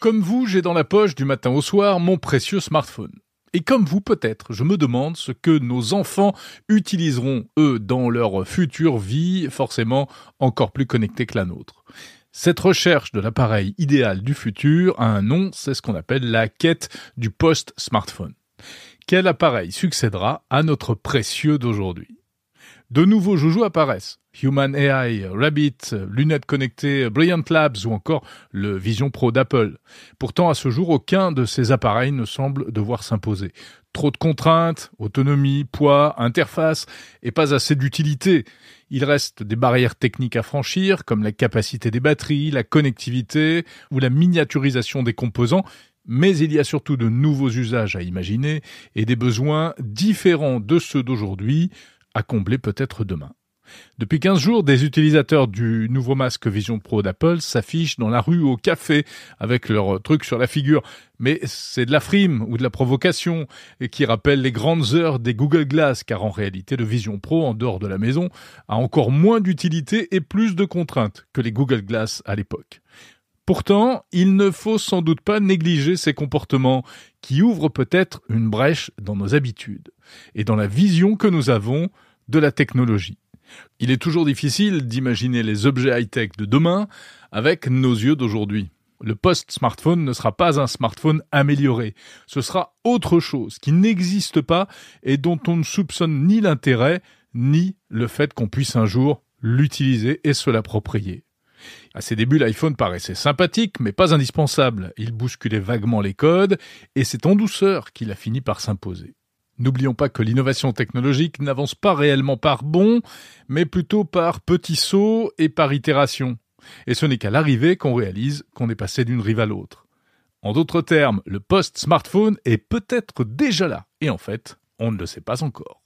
Comme vous, j'ai dans la poche du matin au soir mon précieux smartphone. Et comme vous peut-être, je me demande ce que nos enfants utiliseront, eux, dans leur future vie, forcément encore plus connectée que la nôtre. Cette recherche de l'appareil idéal du futur a un nom, c'est ce qu'on appelle la quête du post-smartphone. Quel appareil succédera à notre précieux d'aujourd'hui de nouveaux joujoux apparaissent. Human AI, Rabbit, lunettes connectées Brilliant Labs ou encore le Vision Pro d'Apple. Pourtant, à ce jour, aucun de ces appareils ne semble devoir s'imposer. Trop de contraintes, autonomie, poids, interface et pas assez d'utilité. Il reste des barrières techniques à franchir, comme la capacité des batteries, la connectivité ou la miniaturisation des composants, mais il y a surtout de nouveaux usages à imaginer et des besoins différents de ceux d'aujourd'hui, à combler peut-être demain. Depuis 15 jours, des utilisateurs du nouveau masque Vision Pro d'Apple s'affichent dans la rue au café avec leur truc sur la figure. Mais c'est de la frime ou de la provocation qui rappelle les grandes heures des Google Glass car en réalité le Vision Pro en dehors de la maison a encore moins d'utilité et plus de contraintes que les Google Glass à l'époque. Pourtant, il ne faut sans doute pas négliger ces comportements qui ouvrent peut-être une brèche dans nos habitudes et dans la vision que nous avons de la technologie. Il est toujours difficile d'imaginer les objets high-tech de demain avec nos yeux d'aujourd'hui. Le post-smartphone ne sera pas un smartphone amélioré, ce sera autre chose qui n'existe pas et dont on ne soupçonne ni l'intérêt ni le fait qu'on puisse un jour l'utiliser et se l'approprier. À ses débuts, l'iPhone paraissait sympathique, mais pas indispensable. Il bousculait vaguement les codes, et c'est en douceur qu'il a fini par s'imposer. N'oublions pas que l'innovation technologique n'avance pas réellement par bond, mais plutôt par petits sauts et par itération. Et ce n'est qu'à l'arrivée qu'on réalise qu'on est passé d'une rive à l'autre. En d'autres termes, le post-smartphone est peut-être déjà là, et en fait, on ne le sait pas encore.